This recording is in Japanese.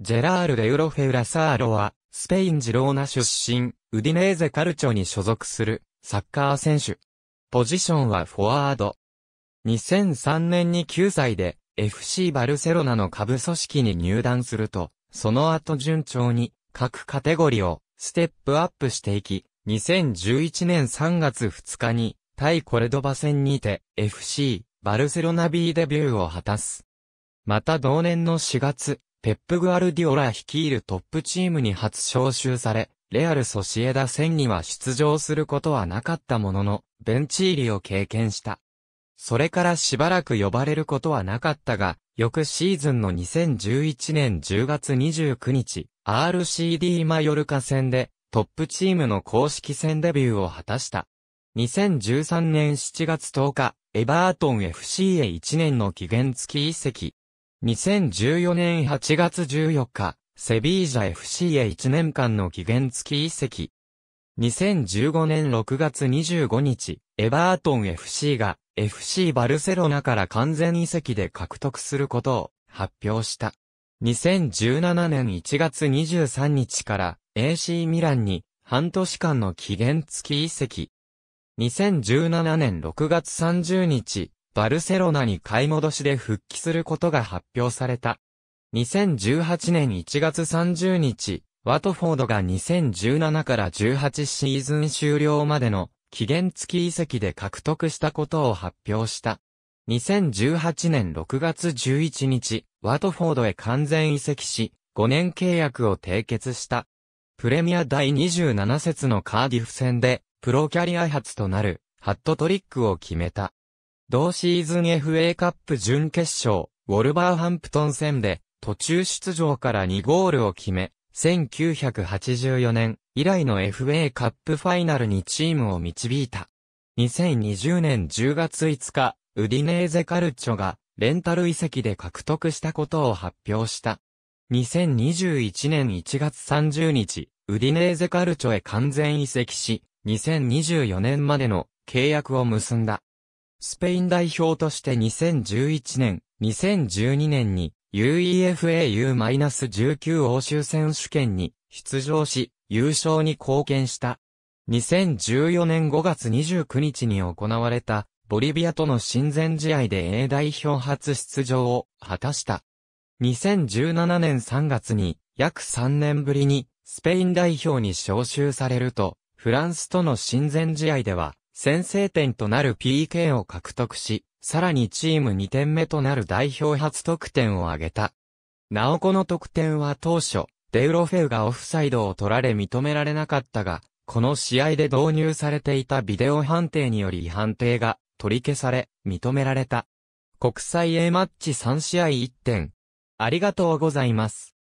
ジェラール・デウロフェ・ウラサーロは、スペイン・ジローナ出身、ウディネーゼ・カルチョに所属する、サッカー選手。ポジションはフォワード。2003年に9歳で、FC バルセロナの下部組織に入団すると、その後順調に、各カテゴリを、ステップアップしていき、2011年3月2日に、対コレドバ戦にて、FC、バルセロナ B デビューを果たす。また同年の4月、ペップ・グアルディオラ率いるトップチームに初招集され、レアル・ソシエダ戦には出場することはなかったものの、ベンチ入りを経験した。それからしばらく呼ばれることはなかったが、翌シーズンの2011年10月29日、RCD マヨルカ戦で、トップチームの公式戦デビューを果たした。2013年7月10日、エバートン FC へ1年の期限付き移籍、2014年8月14日、セビージャ FC へ1年間の期限付き移籍。2015年6月25日、エバートン FC が FC バルセロナから完全移籍で獲得することを発表した。2017年1月23日から AC ミランに半年間の期限付き移籍。2017年6月30日、バルセロナに買い戻しで復帰することが発表された。2018年1月30日、ワトフォードが2017から18シーズン終了までの期限付き移籍で獲得したことを発表した。2018年6月11日、ワトフォードへ完全移籍し、5年契約を締結した。プレミア第27節のカーディフ戦で、プロキャリア初となる、ハットトリックを決めた。同シーズン FA カップ準決勝、ウォルバーハンプトン戦で、途中出場から2ゴールを決め、1984年以来の FA カップファイナルにチームを導いた。2020年10月5日、ウディネーゼカルチョがレンタル遺跡で獲得したことを発表した。2021年1月30日、ウディネーゼカルチョへ完全移籍し、2024年までの契約を結んだ。スペイン代表として2011年、2012年に UEFAU-19 欧州選手権に出場し、優勝に貢献した。2014年5月29日に行われた、ボリビアとの親善試合で A 代表初出場を果たした。2017年3月に、約3年ぶりに、スペイン代表に招集されると、フランスとの親善試合では、先制点となる PK を獲得し、さらにチーム2点目となる代表初得点を挙げた。なおこの得点は当初、デウロフェウがオフサイドを取られ認められなかったが、この試合で導入されていたビデオ判定により判定が取り消され、認められた。国際 A マッチ3試合1点。ありがとうございます。